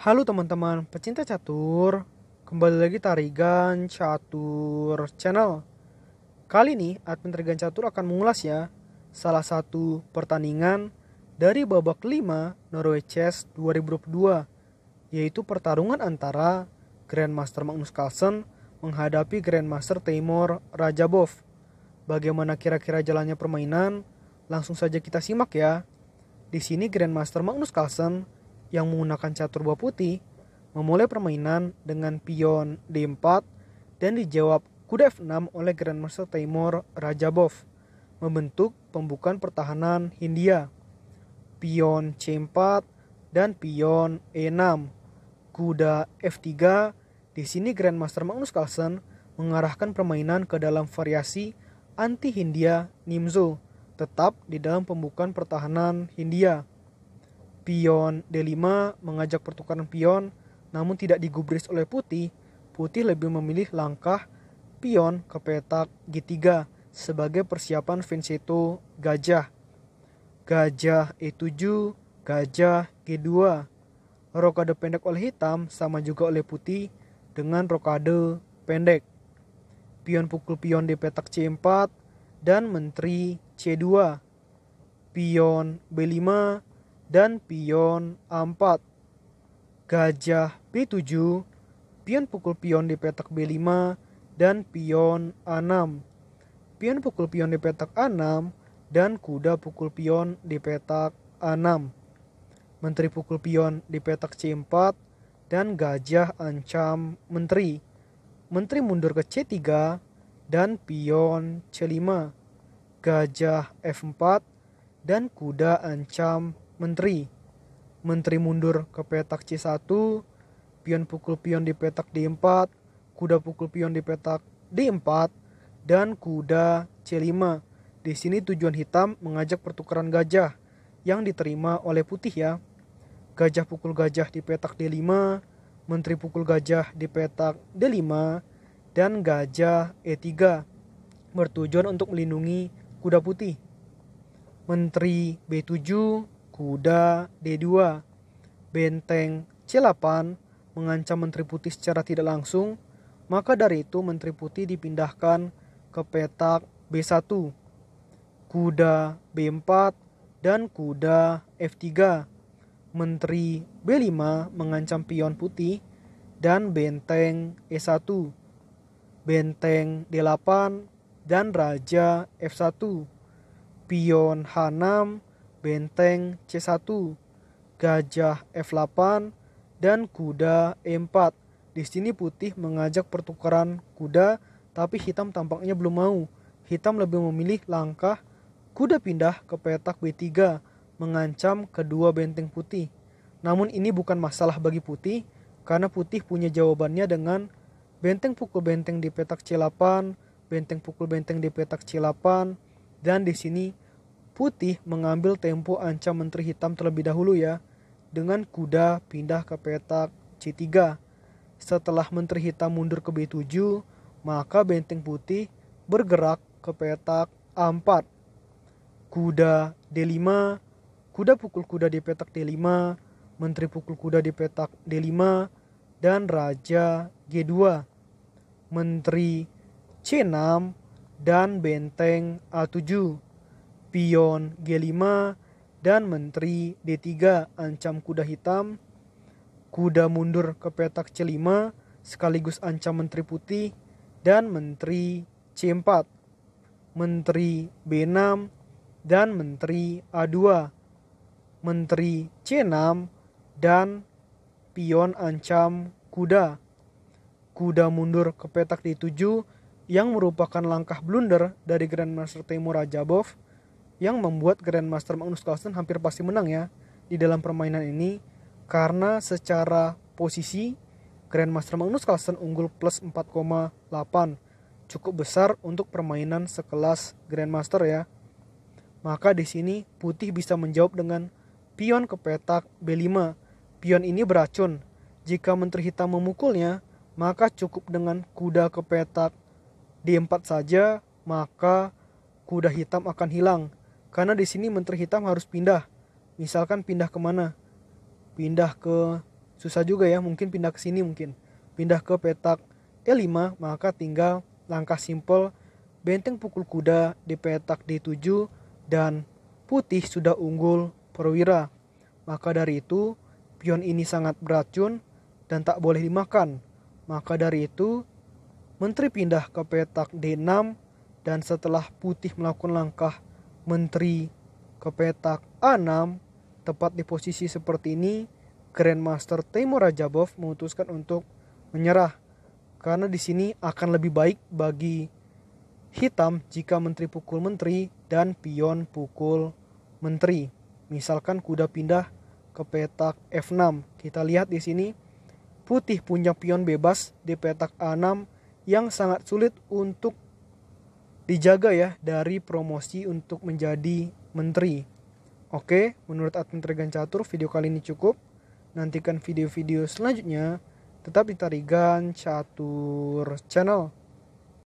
Halo teman-teman pecinta catur, kembali lagi Tarigan Catur Channel. Kali ini admin Tarigan Catur akan mengulas ya salah satu pertandingan dari babak kelima Norway Chess 2022 yaitu pertarungan antara Grandmaster Magnus Carlsen menghadapi Grandmaster Timur Rajabov. Bagaimana kira-kira jalannya permainan? Langsung saja kita simak ya. Di sini Grandmaster Magnus Carlsen yang menggunakan catur buah putih memulai permainan dengan pion D4 dan dijawab kuda F6 oleh Grandmaster Timur Rajabov membentuk pembukaan pertahanan Hindia. Pion C4 dan pion E6. Kuda F3 di sini Grandmaster Magnus Carlsen mengarahkan permainan ke dalam variasi anti Hindia Nimzo tetap di dalam pembukaan pertahanan Hindia. Pion D5 mengajak pertukaran pion, namun tidak digubris oleh putih, putih lebih memilih langkah pion ke petak G3 sebagai persiapan Vincito gajah. Gajah E7, gajah G2. Rokade pendek oleh hitam sama juga oleh putih dengan rokade pendek. Pion pukul pion di petak C4 dan menteri C2. Pion B5 dan pion A4. Gajah B7, pion pukul pion di petak B5, dan pion A6. Pion pukul pion di petak A6 dan kuda pukul pion di petak A6. Menteri pukul pion di petak C4 dan gajah ancam menteri. Menteri mundur ke C3 dan pion C5. Gajah F4 dan kuda ancam menteri. Menteri mundur ke petak C1, pion pukul pion di petak D4, kuda pukul pion di petak D4, dan kuda C5. Di sini tujuan hitam mengajak pertukaran gajah yang diterima oleh putih ya. Gajah pukul gajah di petak D5, menteri pukul gajah di petak D5, dan gajah E3 bertujuan untuk melindungi kuda putih. Menteri B7 Kuda D2, Benteng C8 mengancam Menteri Putih secara tidak langsung, maka dari itu Menteri Putih dipindahkan ke petak B1, Kuda B4, dan Kuda F3. Menteri B5 mengancam pion putih dan benteng E1, benteng D8, dan Raja F1, pion H6, Benteng C1, Gajah F8, dan kuda E4. Di sini putih mengajak pertukaran kuda, tapi hitam tampaknya belum mau. Hitam lebih memilih langkah kuda pindah ke petak B3, mengancam kedua benteng putih. Namun ini bukan masalah bagi putih, karena putih punya jawabannya dengan benteng pukul benteng di petak C8, benteng pukul benteng di petak C8, dan di sini Putih mengambil tempo ancam Menteri Hitam terlebih dahulu ya, dengan kuda pindah ke petak C3. Setelah Menteri Hitam mundur ke B7, maka benteng putih bergerak ke petak A4. Kuda D5, kuda pukul kuda di petak D5, menteri pukul kuda di petak D5, dan raja G2. Menteri C6 dan benteng A7. Pion G5, dan Menteri D3 ancam kuda hitam, kuda mundur ke petak C5 sekaligus ancam Menteri Putih, dan Menteri C4, Menteri B6, dan Menteri A2, Menteri C6, dan pion ancam kuda. Kuda mundur ke petak D7 yang merupakan langkah blunder dari Grandmaster Temur Rajabov yang membuat Grandmaster Magnus Carlsen hampir pasti menang ya di dalam permainan ini karena secara posisi Grandmaster Magnus Carlsen unggul plus 4,8 cukup besar untuk permainan sekelas Grandmaster ya. Maka di sini putih bisa menjawab dengan pion ke petak B5. Pion ini beracun. Jika menteri hitam memukulnya, maka cukup dengan kuda ke petak D4 saja, maka kuda hitam akan hilang karena di sini menteri hitam harus pindah. Misalkan pindah kemana? Pindah ke susah juga ya, mungkin pindah ke sini mungkin. Pindah ke petak E5, maka tinggal langkah simpel benteng pukul kuda di petak D7 dan putih sudah unggul perwira. Maka dari itu, pion ini sangat beracun dan tak boleh dimakan. Maka dari itu, menteri pindah ke petak D6 dan setelah putih melakukan langkah menteri ke petak A6 tepat di posisi seperti ini Grandmaster Timur Rajabov memutuskan untuk menyerah karena di sini akan lebih baik bagi hitam jika menteri pukul menteri dan pion pukul menteri. Misalkan kuda pindah ke petak F6. Kita lihat di sini putih punya pion bebas di petak A6 yang sangat sulit untuk dijaga ya dari promosi untuk menjadi menteri. Oke, menurut admin Tregan Catur, video kali ini cukup. Nantikan video-video selanjutnya tetap di Tarigan Catur Channel.